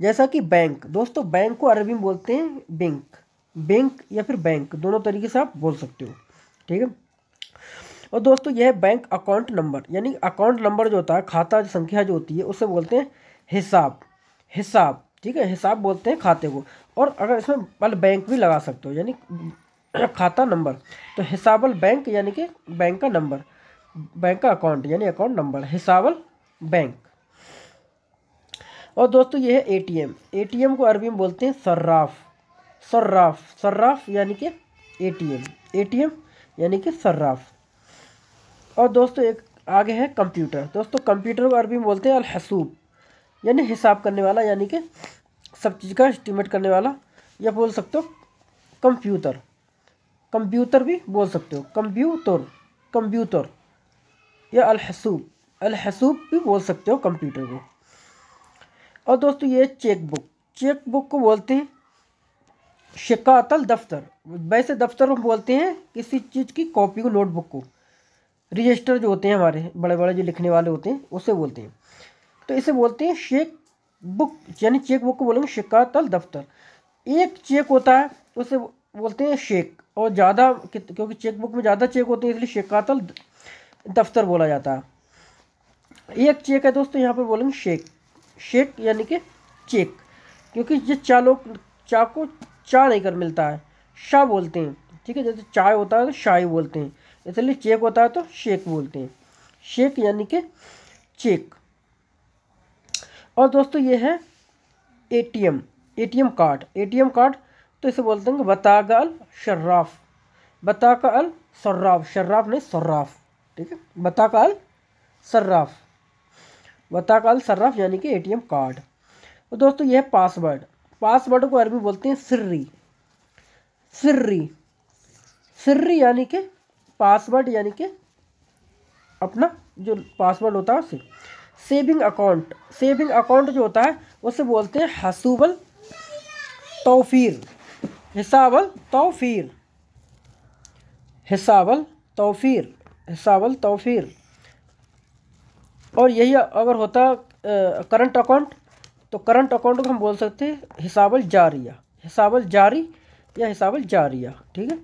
जैसा कि बैंक दोस्तों बैंक को अरबी में बोलते हैं बैंक बैंक या फिर बैंक दोनों तरीके से आप बोल सकते हो ठीक है और दोस्तों यह बैंक अकाउंट नंबर यानी अकाउंट नंबर जो होता है खाता संख्या जो होती है उसे बोलते हैं हिसाब हिसाब ठीक है हिसाब बोलते हैं खाते को और अगर इसमें पल बैंक भी लगा सकते हो यानी खाता नंबर तो हिसाबल बैंक यानी कि बैंक का नंबर बैंक का अकाउंट यानी अकाउंट नंबर हिसाबल बैंक और दोस्तों ये है एटीएम एटीएम को अरबी में बोलते हैं सर्राफ सर्राफ सर्राफ यानी कि एटीएम एटीएम यानी कि सर्राफ और दोस्तों एक आगे है कंप्यूटर दोस्तों कंप्यूटर को अरबी में बोलते हैं अलहसूब यानी हिसाब करने वाला यानी कि सब चीज़ का एस्टिमेट करने वाला या बोल सकते हो कंप्यूटर कंप्यूटर भी बोल सकते हो कंप्यूटर कंप्यूटर या अलहसूब अलहसूब भी बोल सकते हो कंप्यूटर को और दोस्तों ये चेक बुक चेक बुक को बोलते हैं शिकातल दफ्तर वैसे दफ्तर हम बोलते हैं किसी चीज़ की कॉपी को नोटबुक को रजिस्टर जो होते हैं हमारे बड़े बड़े जो लिखने वाले होते हैं उसे बोलते हैं तो इसे बोलते हैं शेक बुक यानी चेक बुक को बोलेंगे शिकातल दफ्तर एक चेक होता है उसे बोलते हैं शेक और ज़्यादा क्योंकि चेक बुक में ज़्यादा चेक होते हैं इसलिए शिकातल दफ्तर बोला जाता है एक चेक है दोस्तों यहाँ पर बोलेंगे शेख शेक यानी कि चेक क्योंकि ये चा लोग चा को चा नहीं कर मिलता है शाह बोलते हैं ठीक है जैसे चाय होता है तो शाही बोलते हैं इसलिए चेक होता है तो शेक बोलते हैं शेक यानी कि चेक और दोस्तों ये है ATM ATM card ATM card तो इसे बोलते हैं बतागा अल शर्राफ बताका अल शर्राफ शर्राफ नहीं शर्राफ ठीक है बताका अल शर्राफ अल सर्रफ यानी कि एम कार्ड तो दोस्तों यह पासवर्ड पासवर्ड को अरबी बोलते हैं सिर्री सिर्री सिर्री यानी कि पासवर्ड यानी कि अपना जो पासवर्ड होता है उसे सेविंग अकाउंट सेविंग अकाउंट जो होता है उसे बोलते हैं हसूबल तोफ़ीर हिसाबल तोफ़ीर हिसाबल तोफ़ीर हिसाबल तोफ़ीर और यही अगर होता करंट अकाउंट तो करंट अकाउंट को हम बोल सकते हैं हिसाबल जारिया हिसाबल जारी या हिसाबल जारिया ठीक है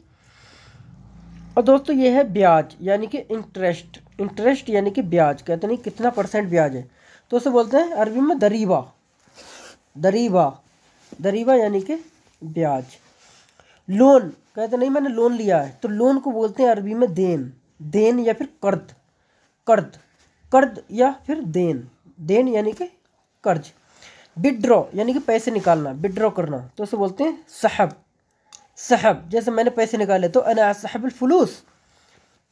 और दोस्तों ये है ब्याज यानी कि इंटरेस्ट इंटरेस्ट यानी कि ब्याज कहते नहीं कितना परसेंट ब्याज है तो उसे बोलते हैं अरबी में दरीबा दरीबा दरीबा यानी कि ब्याज लोन कहते नहीं मैंने लोन लिया है तो लोन को बोलते हैं अरबी में देन देन या फिर कर्द कर्द कर्ज या फिर देन देन यानी कि कर्ज विड्रॉ यानी कि पैसे निकालना विड्रॉ करना तो उसे बोलते हैं साहब साहब जैसे मैंने पैसे निकाले तो अना साहब फलूस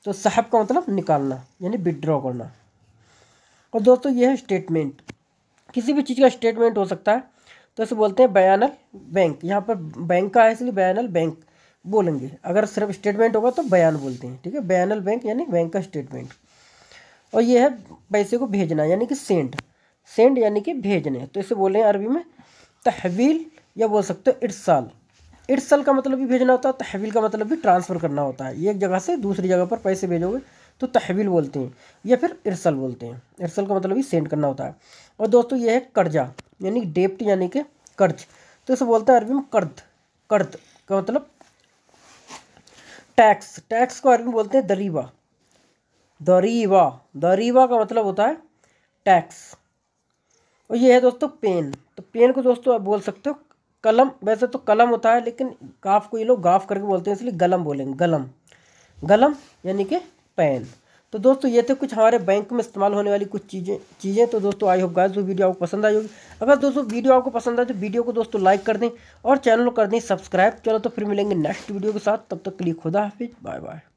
तो साहब का मतलब निकालना यानी विड्रॉ करना और दोस्तों यह है स्टेटमेंट किसी भी चीज़ का स्टेटमेंट हो सकता है तो इसे बोलते हैं बयानल बैंक यहाँ पर बैंक का है इसलिए बयानल बैंक बोलेंगे अगर सिर्फ स्टेटमेंट होगा तो बयान बोलते हैं ठीक है बयानल बैंक यानी बैंक का स्टेटमेंट और ये है पैसे को भेजना यानी कि सेंड सेंड यानी कि भेजने तो इसे बोले हैं अरबी में तहवील या बोल सकते हो इरसाल इरसल का मतलब भी भेजना होता है तहवील का मतलब भी ट्रांसफ़र करना होता है एक जगह से दूसरी जगह पर पैसे भेजोगे तो तहवील बोलते हैं या फिर इरसल बोलते हैं इरसल का मतलब भी सेंड करना होता है और दोस्तों ये है कर्जा यानी डेप्ट यानी कि कर्ज तो इसे बोलते हैं अरबी में कर्द कर्द का मतलब टैक्स टैक्स को अरबी में बोलते हैं दरीबा दरीवा दरीवा का मतलब होता है टैक्स और ये है दोस्तों पेन तो पेन को दोस्तों आप बोल सकते हो कलम वैसे तो कलम होता है लेकिन गाफ को ये लोग गाफ करके बोलते हैं इसलिए गलम बोलेंगे गलम गलम यानी कि पेन तो दोस्तों ये थे कुछ हमारे बैंक में इस्तेमाल होने वाली कुछ चीज़ें चीज़ें तो दोस्तों आई होप गाइस जो वीडियो आपको पसंद आई होगी अगर दोस्तों वीडियो आपको पसंद आए तो वीडियो को दोस्तों लाइक कर दें और चैनल को कर दें सब्सक्राइब चलो तो फिर मिलेंगे नेक्स्ट वीडियो के साथ तब तक के क्लिक खुदा हाफिज बाय बाय